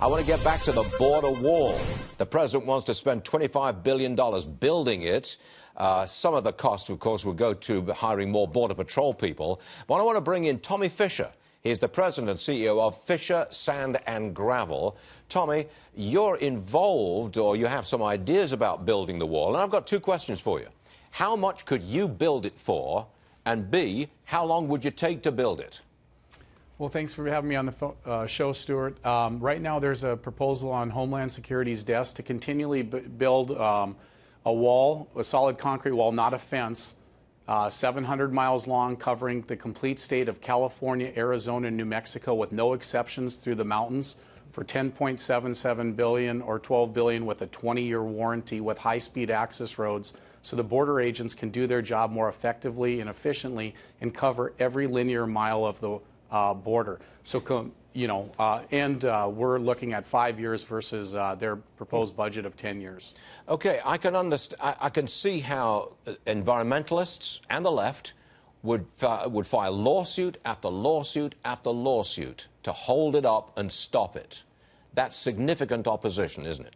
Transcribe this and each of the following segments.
I want to get back to the border wall. The president wants to spend $25 billion building it. Uh, some of the cost, of course, will go to hiring more Border Patrol people. But I want to bring in Tommy Fisher. He's the president and CEO of Fisher Sand and Gravel. Tommy, you're involved or you have some ideas about building the wall. And I've got two questions for you. How much could you build it for? And B, how long would you take to build it? Well, thanks for having me on the fo- uh, show, Stuart. Um, right now, there's a proposal on Homeland Security's desk to continually b- build um, a wall, a solid concrete wall, not a fence, uh, 700 miles long, covering the complete state of California, Arizona, and New Mexico, with no exceptions through the mountains, for 10.77 billion or 12 billion, with a 20-year warranty, with high-speed access roads, so the border agents can do their job more effectively and efficiently, and cover every linear mile of the uh, border. So, you know, uh, and uh, we're looking at five years versus uh, their proposed budget of 10 years. Okay, I can understand. I, I can see how uh, environmentalists and the left would would file lawsuit after lawsuit after lawsuit to hold it up and stop it. That's significant opposition, isn't it?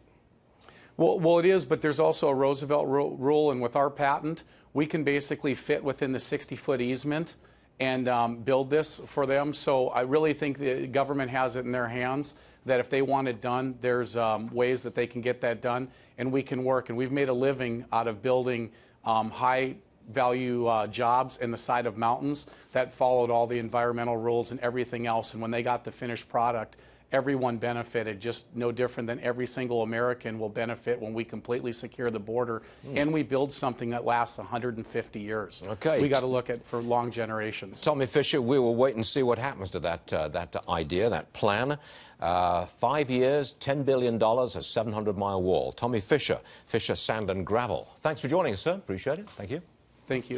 Well, well, it is. But there's also a Roosevelt rule, and with our patent, we can basically fit within the 60-foot easement and um, build this for them. So I really think the government has it in their hands that if they want it done, there's um, ways that they can get that done, and we can work. And we've made a living out of building um, high value uh, jobs in the side of mountains that followed all the environmental rules and everything else. And when they got the finished product, everyone benefited, just no different than every single American will benefit when we completely secure the border mm. and we build something that lasts 150 years. Okay. We got to look at for long generations. Tommy Fisher, we will wait and see what happens to that, uh, that idea, that plan. Uh, five years, $10 billion, a 700-mile wall. Tommy Fisher, Fisher Sand and Gravel. Thanks for joining us, sir. Appreciate it. Thank you. Thank you.